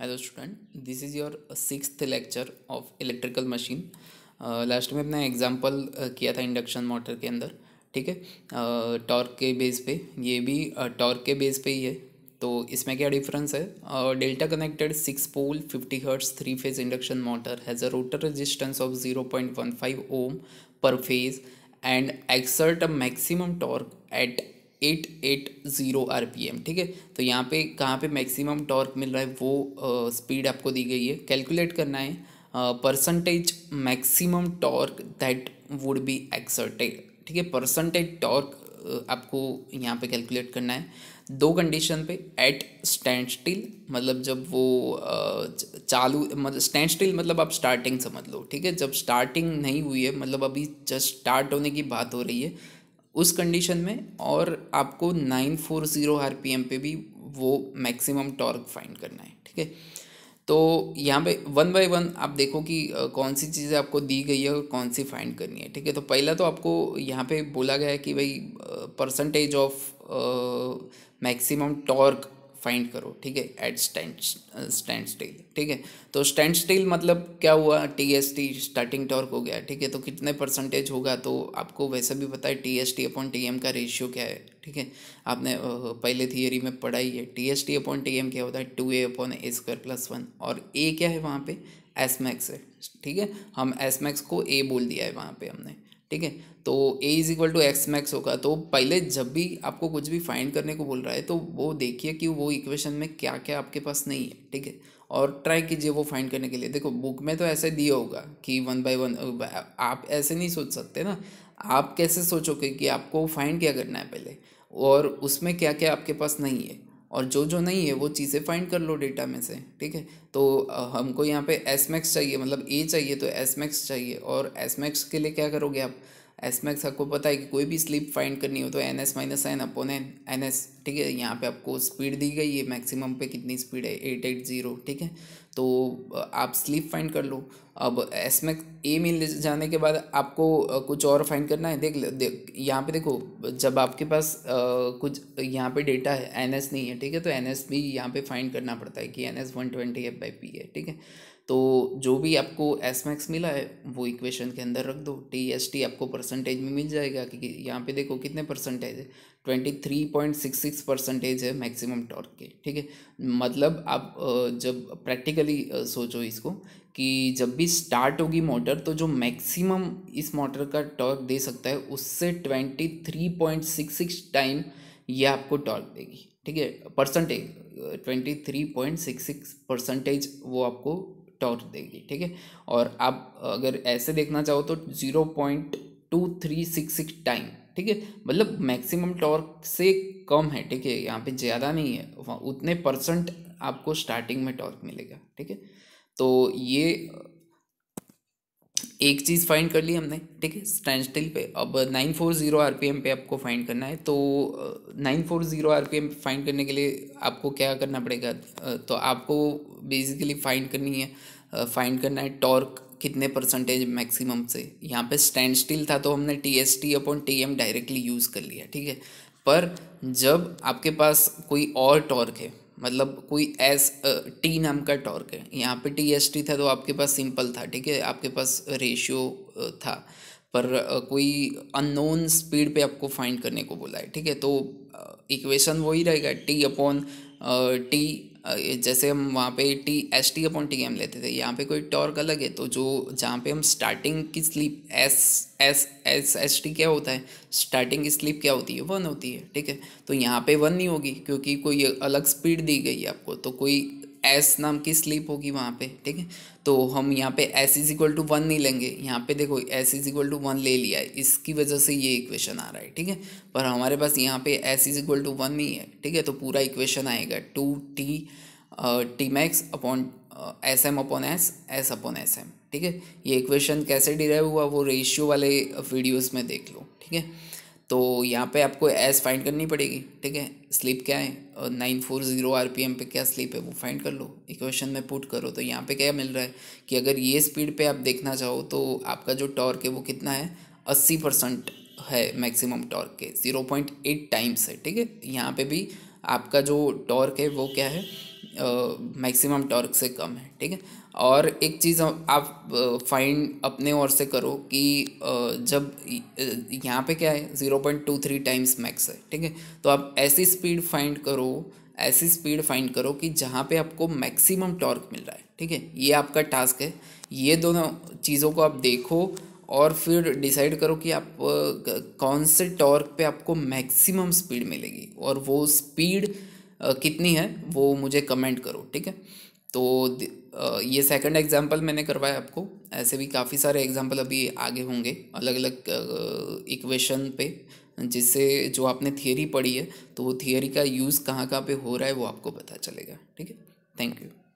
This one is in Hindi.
hello student this is your six lecture of electrical machine last में अपना एग्जांपल uh, किया था इंडक्शन मोटर के अंदर ठीक है टॉर्क uh, के बेस पे ये भी टॉर्क uh, के बेस पे ही है तो इसमें क्या डिफरेंस है delta connected six pole fifty hertz three phase induction motor has a rotor resistance of zero point one five ohm per phase and exert a maximum torque at at at zero R P M ठीक है तो यहाँ पे कहाँ पे मैक्सिमम टॉर्क मिल रहा है वो स्पीड uh, आपको दी गई है कैलकुलेट करना है percentage maximum torque that would be exerted ठीक है परसेंटेज टॉर्क आपको यहाँ पे कैलकुलेट करना है दो कंडीशन पे एट स्टैंड स्टिल मतलब जब वो चालू मतलब स्टैंड स्टिल मतलब आप स्टार्टिंग समझ लो ठीक है जब स्टार्टिंग नहीं हुई है मतलब अभी जस्ट स्टार्ट होने की बात हो रही है उस कंडीशन में और आपको nine four zero R P M पे भी वो मैक्सिमम टॉर्क फाइंड करना है ठीक है तो यहाँ पे वन बाय वन आप देखो कि कौन सी चीज़ें आपको दी गई है और कौन सी फाइंड करनी है ठीक है तो पहला तो आपको यहाँ पे बोला गया है कि भाई percentage of maximum torque find करो ठीक है एट स्टैंड स्टैंड स्टिल ठीक है तो स्टैंड स्टिल मतलब क्या हुआ T S T starting torque हो गया ठीक है तो कितने परसेंटेज होगा तो आपको वैसे भी पता है T S T upon T M का रेशियो क्या है ठीक है आपने uh, पहले थियोरी में पढ़ा ही है T S T upon T M क्या होता है two A upon A square plus one और ए क्या है वहाँ पे एस मैक्स है ठीक है हम एस मैक्स को ए बोल दिया है वहाँ पे हमने ठीक है तो A is equal to X max होगा तो पहले जब भी आपको कुछ भी फाइंड करने को बोल रहा है तो वो देखिए कि वो इक्वेशन में क्या क्या आपके पास नहीं है ठीक है और ट्राई कीजिए वो फाइंड करने के लिए देखो बुक में तो ऐसे दिया होगा कि वन बाई वन आप ऐसे नहीं सोच सकते ना आप कैसे सोचोगे कि आपको फाइंड क्या करना है पहले और उसमें क्या क्या आपके पास नहीं है और जो जो नहीं है वो चीज़ें फाइंड कर लो डेटा में से ठीक है तो हमको यहाँ पे एस मैक्स चाहिए मतलब ए चाहिए तो एस मैक्स चाहिए और एस मैक्स के लिए क्या करोगे आप एस मैक्स आपको पता है कि कोई भी स्लीप फाइंड करनी हो तो N S minus N upon N N S ठीक है यहाँ पे आपको स्पीड दी गई है मैक्सिमम पे कितनी स्पीड है एट एट ज़ीरो ठीक है तो आप स्लीप फाइंड कर लो अब एस में ए मिल जाने के बाद आपको कुछ और फाइंड करना है देख देख यहाँ पे देखो जब आपके पास आ, कुछ यहाँ पे डेटा है एन एस नहीं है ठीक है तो एन एस भी यहाँ पे फाइंड करना पड़ता है कि N S one twenty F by P है ठीक है तो जो भी आपको एस मैक्स मिला है वो इक्वेशन के अंदर रख दो टी एस टी आपको परसेंटेज में मिल जाएगा कि यहाँ पे देखो कितने परसेंटेज है twenty three point six six percentage है मैक्सिमम टॉर्क के ठीक है मतलब आप जब प्रैक्टिकली सोचो इसको कि जब भी स्टार्ट होगी मोटर तो जो मैक्सिमम इस मोटर का टॉर्क दे सकता है उससे twenty three point six six time ये आपको टॉर्क देगी ठीक है percentage twenty three point six six percentage वो आपको टॉर्क देगी ठीक है और आप अगर ऐसे देखना चाहो तो zero point two three six six time ठीक है मतलब मैक्सिमम टॉर्क से कम है ठीक है यहाँ पे ज़्यादा नहीं है उतने परसेंट आपको स्टार्टिंग में टॉर्क मिलेगा ठीक है तो ये एक चीज़ फाइंड कर ली हमने ठीक है स्टैंड स्टिल पे अब nine four zero R P M पे आपको फाइंड करना है तो nine four zero R P M find करने के लिए आपको क्या करना पड़ेगा तो आपको बेसिकली फाइंड करनी है फाइंड करना है टॉर्क कितने परसेंटेज मैक्सिमम से यहाँ पे स्टैंड स्टिल था तो हमने T S T upon T M directly use कर लिया ठीक है पर जब आपके पास कोई और टॉर्क है मतलब कोई एस टी नाम का टॉर्क है यहाँ पे टी एस टी था तो आपके पास सिंपल था ठीक है आपके पास रेशियो था पर कोई अननोन स्पीड पे आपको फाइंड करने को बोला है ठीक है तो इक्वेशन वही रहेगा टी अपॉन टी जैसे हम वहाँ पे T S T upon T M लेते थे यहाँ पे कोई टॉर्क अलग है तो जो जहाँ पे हम स्टार्टिंग की slip S S S S T क्या होता है स्टार्टिंग की स्लिप क्या होती है वन होती है ठीक है तो यहाँ पे वन नहीं होगी क्योंकि कोई अलग स्पीड दी गई है आपको तो कोई एस नाम की स्लीप होगी वहाँ पे ठीक है तो हम यहाँ पे S is equal to one नहीं लेंगे यहाँ पे देखो S is equal to one ले लिया है इसकी वजह से ये इक्वेशन आ रहा है ठीक है पर हमारे पास यहाँ पे S is equal to one नहीं है ठीक है तो पूरा इक्वेशन आएगा two T T max upon S M upon S S upon S M ठीक है ये इक्वेशन कैसे डिराइव हुआ वो रेशियो वाले वीडियोज़ में देख लो ठीक है तो यहाँ पे आपको एस फाइंड करनी पड़ेगी ठीक है स्लीप क्या है और nine four zero R P M पे क्या स्लीप है वो फाइंड कर लो इक्वेशन में पुट करो तो यहाँ पे क्या मिल रहा है कि अगर ये स्पीड पे आप देखना चाहो तो आपका जो टॉर्क है वो कितना है अस्सी परसेंट है मैक्सिमम टॉर्क के ज़ीरो पॉइंट एट टाइम्स है ठीक है यहाँ पर भी आपका जो टॉर्क है वो क्या है मैक्सिमम टॉर्क से कम है ठीक है और एक चीज़ आप फाइंड अपने ओर से करो कि जब यहाँ पे क्या है zero point two three times max है ठीक है तो आप ऐसी स्पीड फाइंड करो ऐसी स्पीड फाइंड करो कि जहाँ पे आपको मैक्सिमम टॉर्क मिल रहा है ठीक है ये आपका टास्क है ये दोनों चीज़ों को आप देखो और फिर डिसाइड करो कि आप कौन से टॉर्क पे आपको मैक्सिमम स्पीड मिलेगी और वो स्पीड कितनी है वो मुझे कमेंट करो ठीक है तो ये सेकंड एग्जांपल मैंने करवाया आपको ऐसे भी काफ़ी सारे एग्जांपल अभी आगे होंगे अलग अलग इक्वेशन पे जिससे जो आपने थियोरी पढ़ी है तो वो थियोरी का यूज़ कहाँ कहाँ पे हो रहा है वो आपको पता चलेगा ठीक है थैंक यू